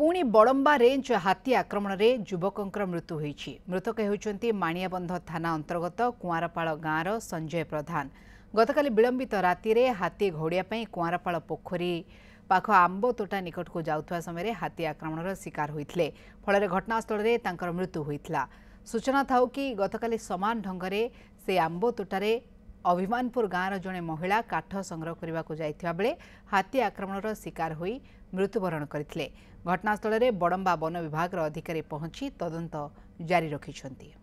पु बडम्बा रेज हाती रे जुवक मृत्यु मृतक होन्ध थान थाना अंतर्गत गाँ र सञ्जय प्रधान विलंबित विलम्बित रातिर हाती घोडाप कुवाप पोखरी पाख आम्ब तोटा निकटको जाउँदा समयमा हाती आक्रमण र शार हुन्छ फलै घटनास्थल मृत्यु सूचना स्वचना कि गतकाली समान ढङ्गले से तोटार अभिमानपुर गाउँ रा महिला काठ संग्रह गरिबा को जाइथ्या बले हाती आक्रमण रा शिकार होई मृत्युवरण करथिले घटना स्थल बडम्बा वन विभाग अधिकारी पहुंची तदन्त जारी रखी छन्ती